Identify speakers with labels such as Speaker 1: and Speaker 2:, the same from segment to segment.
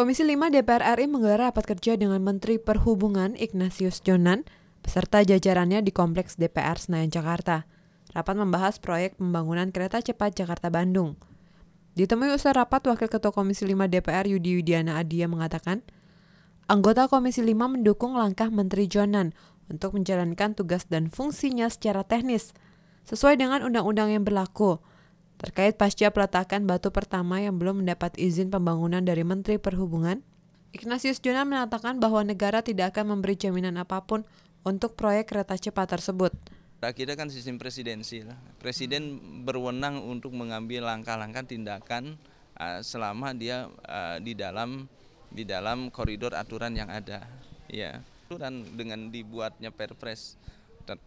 Speaker 1: Komisi 5 DPR RI menggelar rapat kerja dengan Menteri Perhubungan Ignatius Jonan beserta jajarannya di Kompleks DPR Senayan Jakarta. Rapat membahas proyek pembangunan kereta cepat Jakarta-Bandung. Ditemui usai rapat, Wakil Ketua Komisi 5 DPR Yudi Widiana Adia mengatakan, anggota Komisi 5 mendukung langkah Menteri Jonan untuk menjalankan tugas dan fungsinya secara teknis, sesuai dengan undang-undang yang berlaku, Terkait pasca peletakan batu pertama yang belum mendapat izin pembangunan dari Menteri Perhubungan, Ignatius Jonan mengatakan bahwa negara tidak akan memberi jaminan apapun untuk proyek kereta cepat tersebut.
Speaker 2: Kita kan sistem presidensi. Presiden berwenang untuk mengambil langkah-langkah tindakan eh, selama dia eh, di dalam di dalam koridor aturan yang ada. Ya. Dan dengan dibuatnya Perpres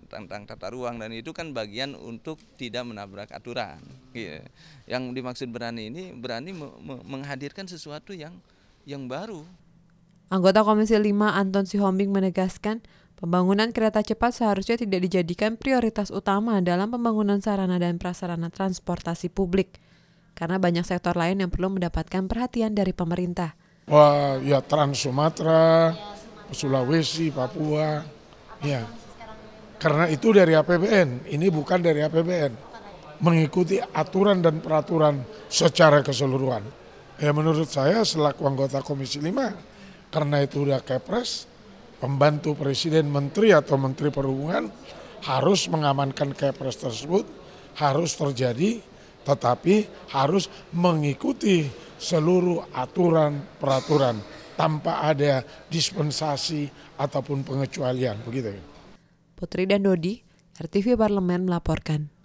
Speaker 2: tentang tata ruang dan itu kan bagian untuk tidak menabrak aturan. Gitu. Yang dimaksud berani ini berani me me menghadirkan sesuatu yang yang baru.
Speaker 1: Anggota Komisi 5 Anton Sihombing menegaskan Pembangunan kereta cepat seharusnya tidak dijadikan prioritas utama dalam pembangunan sarana dan prasarana transportasi publik, karena banyak sektor lain yang perlu mendapatkan perhatian dari pemerintah.
Speaker 3: Wah, ya Trans Sumatera, Sulawesi, Papua, ya karena itu dari APBN, ini bukan dari APBN. Mengikuti aturan dan peraturan secara keseluruhan. Ya menurut saya selaku anggota Komisi 5, karena itu sudah kepres, pembantu presiden menteri atau menteri perhubungan harus mengamankan kepres tersebut, harus terjadi, tetapi harus mengikuti seluruh aturan-peraturan tanpa ada dispensasi ataupun pengecualian begitu ya. Putri dan Dodi, RTV Parlemen melaporkan.